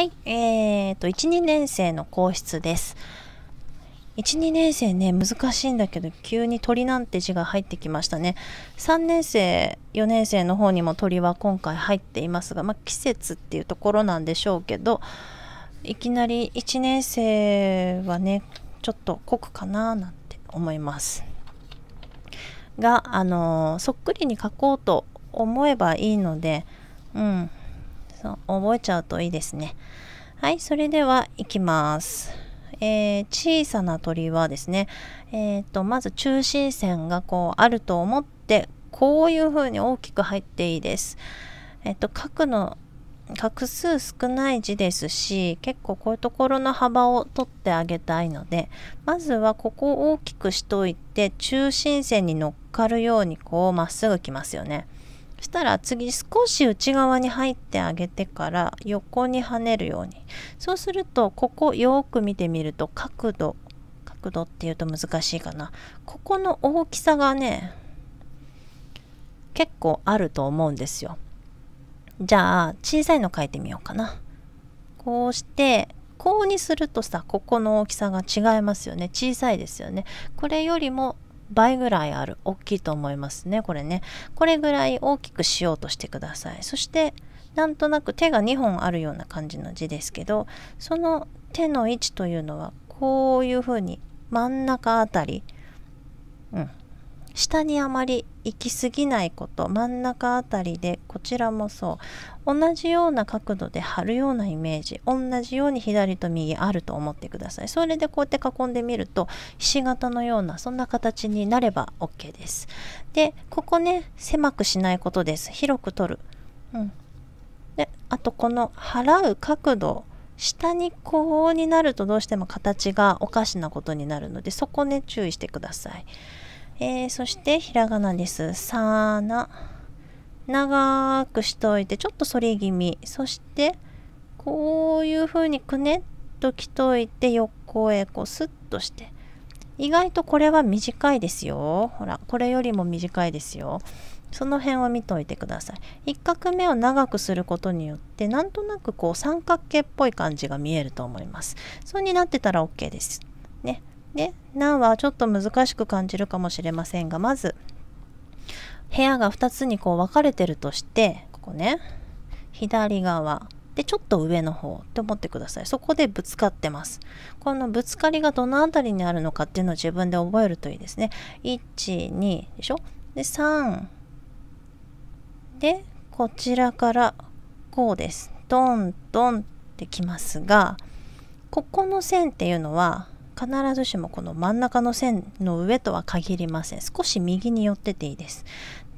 はい、えーと、1、2年生の皇室です。1、2年生ね、難しいんだけど、急に鳥なんて字が入ってきましたね。3年生、4年生の方にも鳥は今回入っていますが、まあ、季節っていうところなんでしょうけど、いきなり1年生はね、ちょっと濃くかななんて思います。が、あのー、そっくりに書こうと思えばいいので、うん、そう覚えちゃうといいですねはいそれではいきますえー、小さな鳥はですね、えーと、まず中心線がこうあると思ってこういうふうに大きく入っていいです。えっ、ー、と角の画数少ない字ですし結構こういうところの幅を取ってあげたいのでまずはここを大きくしといて中心線に乗っかるようにこうまっすぐ来ますよね。そしたら次少し内側に入ってあげてから横に跳ねるようにそうするとここよく見てみると角度角度っていうと難しいかなここの大きさがね結構あると思うんですよじゃあ小さいの書いてみようかなこうしてこうにするとさここの大きさが違いますよね小さいですよねこれよりも倍ぐらいある大きいと思いますねこれねこれぐらい大きくしようとしてくださいそしてなんとなく手が2本あるような感じの字ですけどその手の位置というのはこういうふうに真ん中あたり、うん、下にあまり行き過ぎないこと真ん中あたりでこちらもそう同じような角度で貼るようなイメージ同じように左と右あると思ってくださいそれでこうやって囲んでみるとひし形のようなそんな形になれば OK ですでここね狭くしないことです広く取る、うん、であとこの払う角度下にこうになるとどうしても形がおかしなことになるのでそこね注意してください。えー、そしてひらがなです。さな。長くしといて、ちょっと反り気味。そして、こういう風にくねっときといて、横へこうスッとして。意外とこれは短いですよ。ほら、これよりも短いですよ。その辺を見といてください。1画目を長くすることによって、なんとなくこう三角形っぽい感じが見えると思います。そうになってたら OK です。ね。ね、難はちょっと難しく感じるかもしれませんが、まず、部屋が2つにこう分かれてるとして、ここね、左側、で、ちょっと上の方って思ってください。そこでぶつかってます。このぶつかりがどの辺りにあるのかっていうのを自分で覚えるといいですね。1、2でしょで、3。で、こちらからこうです。ドントンってきますが、ここの線っていうのは必ずしもこの真ん中の線の上とは限りません少し右に寄ってていいです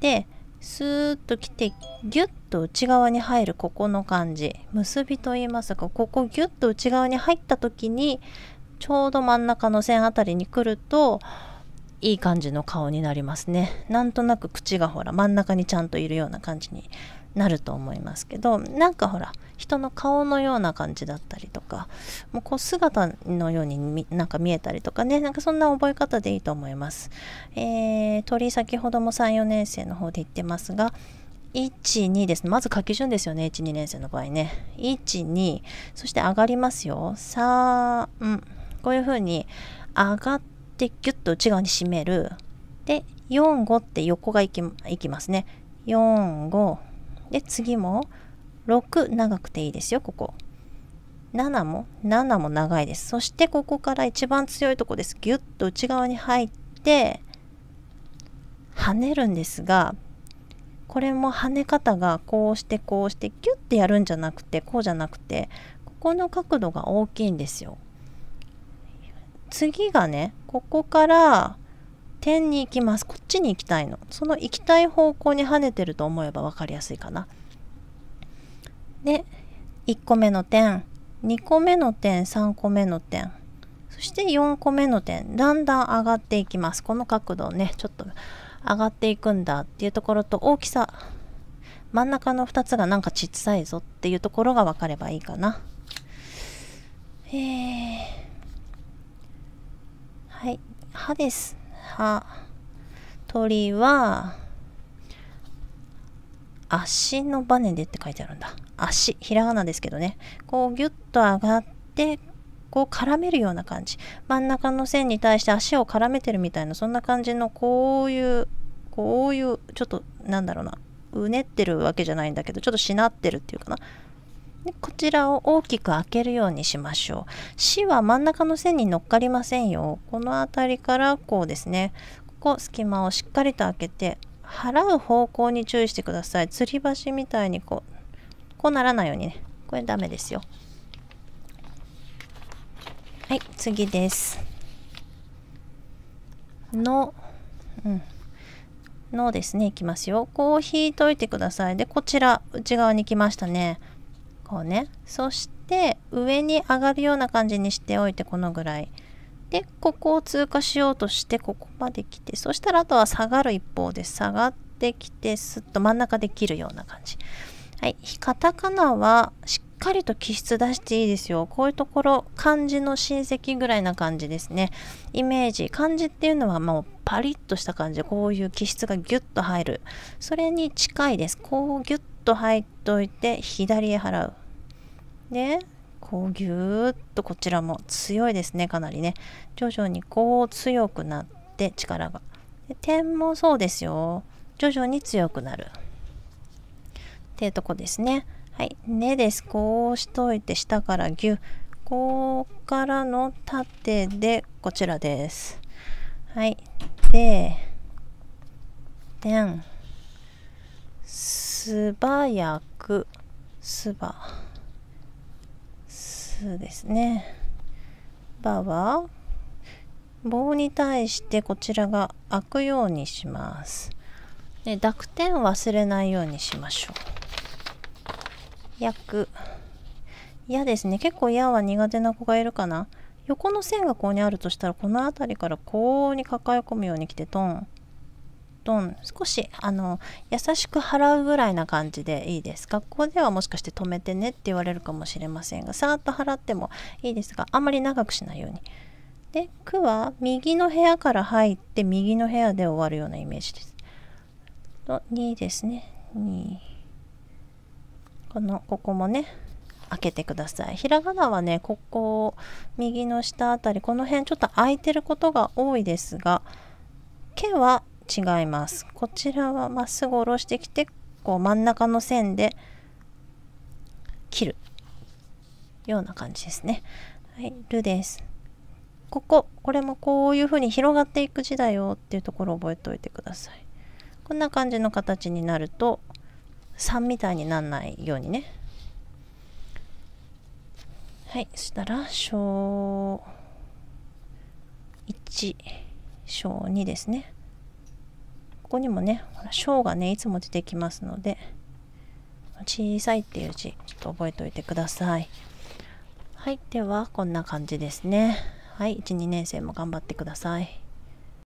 でスーッと来てギュッと内側に入るここの感じ結びと言いますがここギュッと内側に入った時にちょうど真ん中の線あたりに来るといい感じの顔になりますねなんとなく口がほら真ん中にちゃんといるような感じになると思いますけどなんかほら人の顔のような感じだったりとかもうこう姿のようになんか見えたりとかねなんかそんな覚え方でいいと思います。えー、鳥先ほども34年生の方で言ってますが12ですね。まず書き順ですよね。1、2年生の場合ね。1、2。そして上がりますよ。3。こういう風に上がってギュッと内側に締める。で、4、5って横がいきますね。4、5。で次も6長くていいですよここ7も7も長いですそしてここから一番強いとこですギュッと内側に入って跳ねるんですがこれも跳ね方がこうしてこうしてギュッてやるんじゃなくてこうじゃなくてここの角度が大きいんですよ次がねここから点に行きますこっちに行きたいのその行きたい方向に跳ねてると思えば分かりやすいかなで1個目の点2個目の点3個目の点そして4個目の点だんだん上がっていきますこの角度ねちょっと上がっていくんだっていうところと大きさ真ん中の2つがなんかちっさいぞっていうところが分かればいいかなえー、はい歯ですは、鳥は、足のバネでって書いてあるんだ。足、ひらがなですけどね。こうギュッと上がって、こう絡めるような感じ。真ん中の線に対して足を絡めてるみたいな、そんな感じのこういう、こういう、ちょっとなんだろうな、うねってるわけじゃないんだけど、ちょっとしなってるっていうかな。でこちらを大きく開けるようにしましょう。死は真ん中の線に乗っかりませんよ。この辺りからこうですね。ここ隙間をしっかりと開けて払う方向に注意してください。吊り橋みたいにこう、こうならないようにね。これダメですよ。はい、次です。の、うん。のですね、いきますよ。こう引いといてください。で、こちら、内側に来ましたね。こうねそして上に上がるような感じにしておいてこのぐらいでここを通過しようとしてここまで来てそしたらあとは下がる一方で下がってきてスッと真ん中で切るような感じはいカタカナはしっかりと気質出していいですよこういうところ漢字の親戚ぐらいな感じですねイメージ漢字っていうのはもうパリッとした感じこういう気質がギュッと入るそれに近いですこうギュッと入っといて左へ払うでこうぎゅーっとこちらも強いですねかなりね徐々にこう強くなって力がで点もそうですよ徐々に強くなるっていうとこですねはい根ですこうしといて下からぎゅここからの縦でこちらですはいで点素早くすばすですねばは棒に対してこちらが開くようにしますで濁点を忘れないようにしましょうく、矢ですね結構矢は苦手な子がいるかな横の線がここにあるとしたらこの辺りからこうに抱え込むように来てトントン少しあの優しく払うぐらいな感じでいいです学校ではもしかして止めてねって言われるかもしれませんがさーっと払ってもいいですがあまり長くしないようにで区は右の部屋から入って右の部屋で終わるようなイメージですと2ですね2このここもね開けてくださいひらがなはねここ右の下あたりこの辺ちょっと空いてることが多いですが「け」は違いますこちらはまっすぐ下ろしてきてこう真ん中の線で切るような感じですねはい「ルですこここれもこういう風に広がっていく字だよっていうところを覚えておいてくださいこんな感じの形になると3みたいにならないようにねはいそしたら小1小2ですねこにもね「小」がねいつも出てきますので小さいっていう字ちょっと覚えておいてくださいはいではこんな感じですねはい12年生も頑張ってください